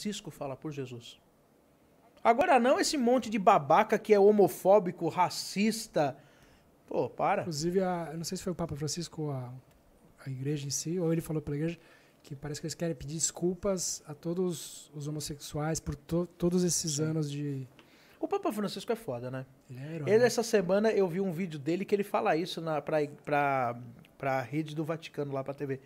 Francisco fala por Jesus. Agora não esse monte de babaca que é homofóbico, racista. Pô, para. Inclusive, a, não sei se foi o Papa Francisco ou a, a igreja em si, ou ele falou pela igreja, que parece que eles querem pedir desculpas a todos os homossexuais por to, todos esses Sim. anos de. O Papa Francisco é foda, né? Ele é herói. Ele, né? essa semana, eu vi um vídeo dele que ele fala isso na, pra, pra, pra rede do Vaticano, lá pra TV.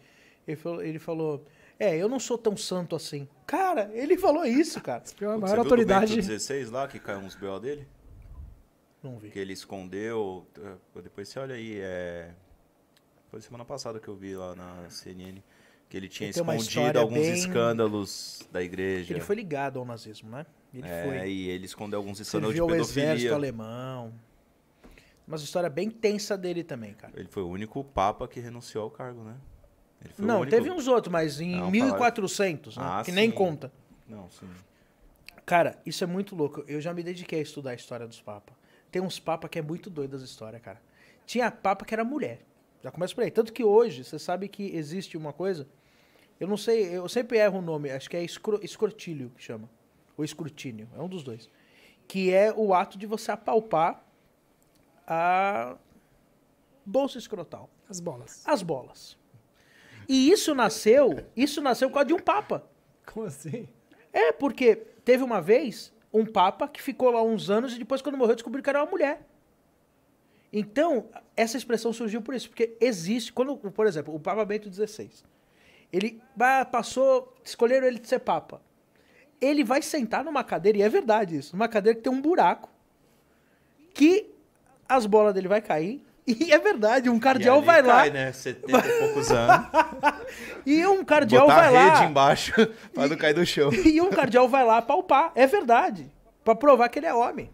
Ele falou, ele falou, é, eu não sou tão santo assim. Cara, ele falou isso, cara. Pô, é a maior autoridade. 16 lá que caiu uns BO dele? Não vi. Que ele escondeu. Depois você olha aí, é. Foi semana passada que eu vi lá na CNN que ele tinha ele escondido alguns bem... escândalos da igreja. Ele foi ligado ao nazismo, né? Ele é, foi... e ele escondeu alguns escândalos de pedofilia. o exército alemão. Mas história bem tensa dele também, cara. Ele foi o único papa que renunciou ao cargo, né? não, teve uns outros, mas em 1400, né? ah, que sim. nem conta. Não, sim. Cara, isso é muito louco. Eu já me dediquei a estudar a história dos papas. Tem uns papas que é muito doido as histórias, cara. Tinha papa que era mulher. Já começa por aí. Tanto que hoje, você sabe que existe uma coisa. Eu não sei, eu sempre erro o nome, acho que é escro, que chama. Ou escrutínio, é um dos dois. Que é o ato de você apalpar a bolsa escrotal. As bolas. As bolas. E isso nasceu, isso nasceu por causa de um papa. Como assim? É, porque teve uma vez um papa que ficou lá uns anos e depois, quando morreu, descobriu que era uma mulher. Então, essa expressão surgiu por isso, porque existe, quando, por exemplo, o Papa Bento XVI, ele passou, escolheram ele de ser papa. Ele vai sentar numa cadeira, e é verdade isso, numa cadeira que tem um buraco, que as bolas dele vai cair, e é verdade, um cardeal vai cai, lá. né? 70 e poucos anos. e um cardeal Botar vai a rede lá. embaixo para não cair do chão. E um cardeal vai lá palpar, é verdade. para provar que ele é homem.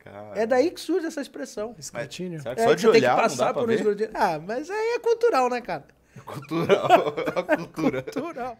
Cara. É daí que surge essa expressão. Escrutínio. que é, só de olhar, tem que passar por um escrutínio. Ah, mas aí é cultural, né, cara? cultural. É cultura. cultural.